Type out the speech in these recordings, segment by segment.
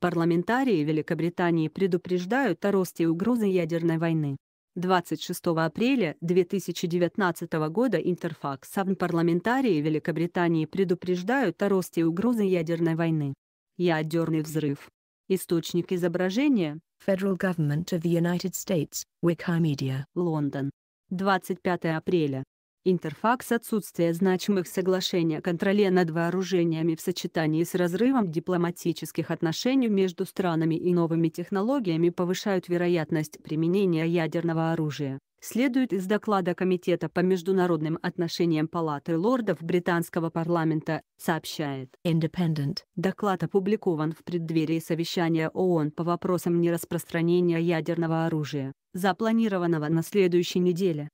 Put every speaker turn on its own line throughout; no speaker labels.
Парламентарии Великобритании предупреждают о росте угрозы ядерной войны. 26 апреля 2019 года Интерфакс парламентарии Великобритании предупреждают о росте угрозы ядерной войны. Ядерный взрыв. Источник изображения – Federal Government of the United States, Wikimedia. Лондон. 25 апреля Интерфакс отсутствие значимых соглашений о контроле над вооружениями в сочетании с разрывом дипломатических отношений между странами и новыми технологиями повышают вероятность применения ядерного оружия, следует из доклада Комитета по международным отношениям Палаты лордов британского парламента, сообщает Independent. Доклад опубликован в преддверии совещания ООН по вопросам нераспространения ядерного оружия, запланированного на следующей неделе.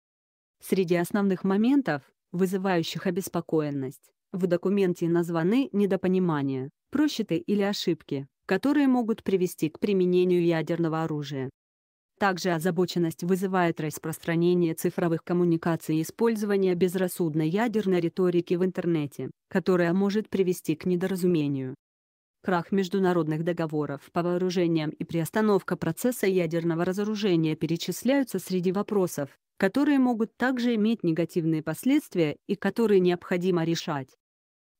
Среди основных моментов, вызывающих обеспокоенность, в документе названы недопонимания, просчеты или ошибки, которые могут привести к применению ядерного оружия. Также озабоченность вызывает распространение цифровых коммуникаций и использование безрассудной ядерной риторики в интернете, которая может привести к недоразумению, крах международных договоров по вооружениям и приостановка процесса ядерного разоружения перечисляются среди вопросов, которые могут также иметь негативные последствия и которые необходимо решать.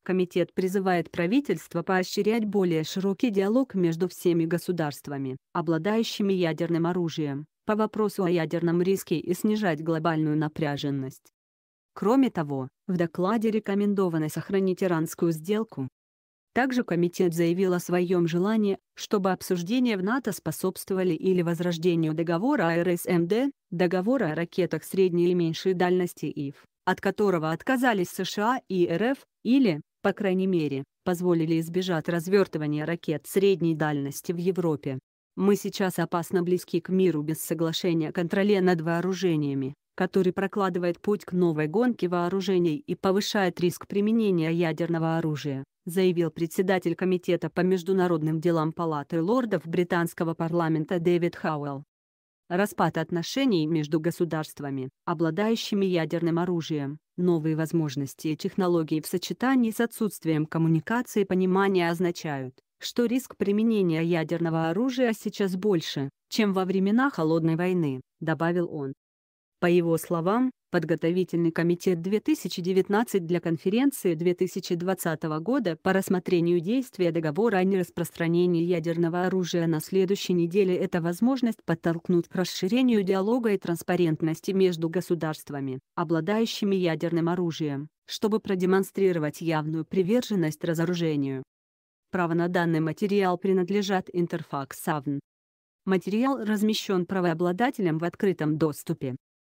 Комитет призывает правительство поощрять более широкий диалог между всеми государствами, обладающими ядерным оружием, по вопросу о ядерном риске и снижать глобальную напряженность. Кроме того, в докладе рекомендовано сохранить иранскую сделку, также комитет заявил о своем желании, чтобы обсуждения в НАТО способствовали или возрождению договора о РСМД, договора о ракетах средней и меньшей дальности ИФ, от которого отказались США и РФ, или, по крайней мере, позволили избежать развертывания ракет средней дальности в Европе. Мы сейчас опасно близки к миру без соглашения о контроле над вооружениями, который прокладывает путь к новой гонке вооружений и повышает риск применения ядерного оружия заявил председатель Комитета по международным делам Палаты лордов британского парламента Дэвид Хауэлл. Распад отношений между государствами, обладающими ядерным оружием, новые возможности и технологии в сочетании с отсутствием коммуникации и понимания означают, что риск применения ядерного оружия сейчас больше, чем во времена Холодной войны, добавил он. По его словам, Подготовительный комитет 2019 для конференции 2020 года по рассмотрению действия договора о нераспространении ядерного оружия на следующей неделе — это возможность подтолкнуть к расширению диалога и транспарентности между государствами, обладающими ядерным оружием, чтобы продемонстрировать явную приверженность разоружению. Право на данный материал принадлежат Интерфакс Авн. Материал размещен правообладателем в открытом доступе.